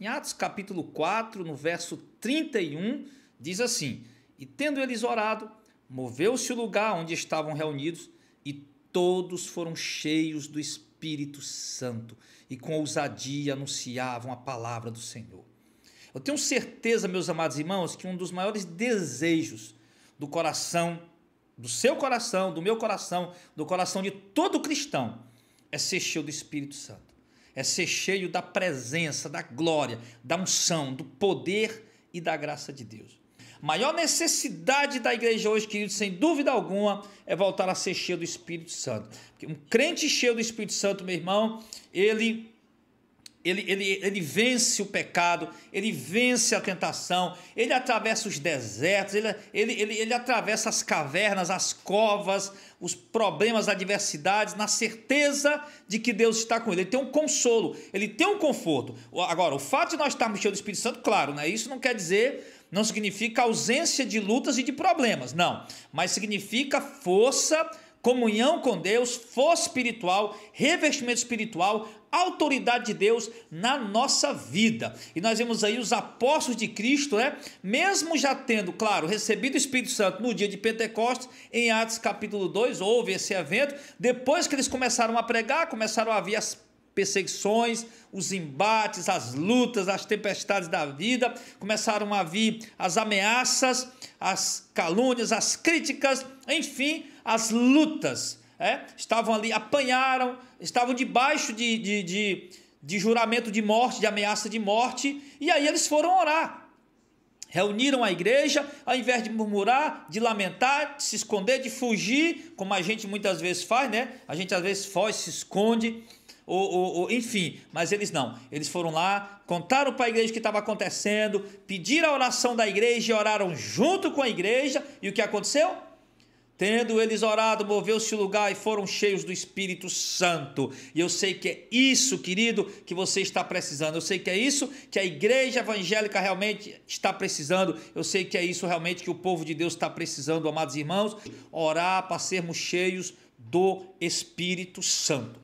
Em Atos capítulo 4, no verso 31, diz assim: E tendo eles orado, moveu-se o lugar onde estavam reunidos, e todos foram cheios do Espírito Santo, e com ousadia anunciavam a palavra do Senhor. Eu tenho certeza, meus amados irmãos, que um dos maiores desejos do coração, do seu coração, do meu coração, do coração de todo cristão, é ser cheio do Espírito Santo é ser cheio da presença, da glória, da unção, do poder e da graça de Deus. Maior necessidade da igreja hoje, querido, sem dúvida alguma, é voltar a ser cheio do Espírito Santo. Porque um crente cheio do Espírito Santo, meu irmão, ele ele, ele, ele vence o pecado, ele vence a tentação, ele atravessa os desertos, ele, ele, ele, ele atravessa as cavernas, as covas, os problemas, adversidades, na certeza de que Deus está com ele. Ele tem um consolo, ele tem um conforto. Agora, o fato de nós estarmos cheios do Espírito Santo, claro, né? isso não quer dizer não significa ausência de lutas e de problemas, não, mas significa força comunhão com Deus, força espiritual, revestimento espiritual, autoridade de Deus na nossa vida. E nós vemos aí os apóstolos de Cristo, né? Mesmo já tendo, claro, recebido o Espírito Santo no dia de Pentecostes, em Atos capítulo 2, houve esse evento. Depois que eles começaram a pregar, começaram a haver as perseguições, os embates, as lutas, as tempestades da vida, começaram a vir as ameaças, as calúnias, as críticas, enfim, as lutas. É? Estavam ali, apanharam, estavam debaixo de, de, de, de juramento de morte, de ameaça de morte, e aí eles foram orar. Reuniram a igreja, ao invés de murmurar, de lamentar, de se esconder, de fugir, como a gente muitas vezes faz, né? A gente às vezes foge, se esconde, ou, ou, ou enfim, mas eles não. Eles foram lá, contaram para a igreja o que estava acontecendo, pediram a oração da igreja e oraram junto com a igreja. E o que aconteceu? Tendo eles orado, moveu-se o lugar e foram cheios do Espírito Santo. E eu sei que é isso, querido, que você está precisando. Eu sei que é isso que a igreja evangélica realmente está precisando. Eu sei que é isso realmente que o povo de Deus está precisando, amados irmãos. Orar para sermos cheios do Espírito Santo.